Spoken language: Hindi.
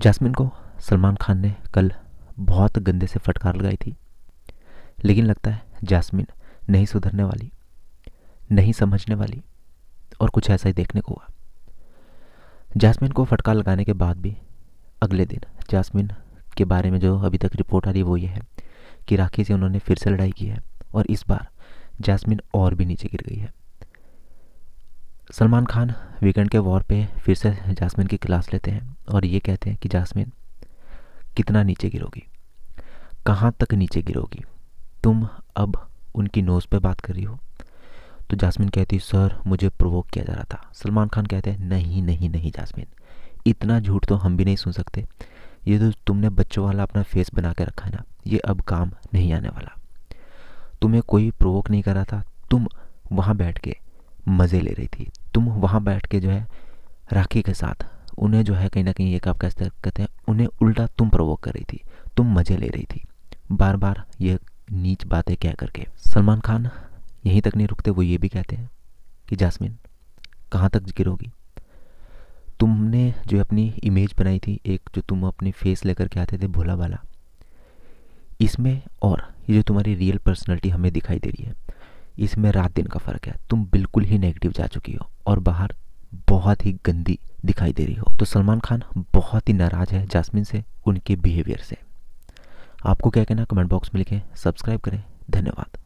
जैस्मिन को सलमान खान ने कल बहुत गंदे से फटकार लगाई थी लेकिन लगता है जैस्मिन नहीं सुधरने वाली नहीं समझने वाली और कुछ ऐसा ही देखने को हुआ जैस्मिन को फटकार लगाने के बाद भी अगले दिन जैस्मिन के बारे में जो अभी तक रिपोर्ट आ रही वो ये है कि राखी से उन्होंने फिर से लड़ाई की है और इस बार जैस्मिन और भी नीचे गिर गई है सलमान खान वीकेंड के वॉर पे फिर से जासमिन की क्लास लेते हैं और ये कहते हैं कि जासमिन कितना नीचे गिरोगी कहाँ तक नीचे गिरोगी तुम अब उनकी नोज़ पे बात कर रही हो तो जासमिन कहती सर मुझे प्रोवोक किया जा रहा था सलमान खान कहते हैं नहीं नहीं नहीं जासमिन इतना झूठ तो हम भी नहीं सुन सकते ये तो तुमने बच्चों वाला अपना फेस बना के रखा है ना ये अब काम नहीं आने वाला तुम्हें कोई प्रोवोक नहीं कर रहा था तुम वहाँ बैठ के मज़े ले रही थी तुम वहाँ बैठ के जो है राखी के साथ उन्हें जो है कहीं ना कहीं एक आप कह कहते हैं उन्हें उल्टा तुम प्रवोक कर रही थी तुम मज़े ले रही थी बार बार ये नीच बातें कह करके सलमान खान यहीं तक नहीं रुकते वो ये भी कहते हैं कि जासमिन कहाँ तक गिरोगी तुमने जो अपनी इमेज बनाई थी एक जो तुम अपने फेस लेकर के आते थे भोला वाला इसमें और ये जो तुम्हारी रियल पर्सनैलिटी हमें दिखाई दे रही है इसमें रात दिन का फ़र्क है तुम बिल्कुल ही नेगेटिव जा चुकी हो और बाहर बहुत ही गंदी दिखाई दे रही हो तो सलमान खान बहुत ही नाराज़ है जासमिन से उनके बिहेवियर से आपको क्या कहना कमेंट बॉक्स में लिखें सब्सक्राइब करें धन्यवाद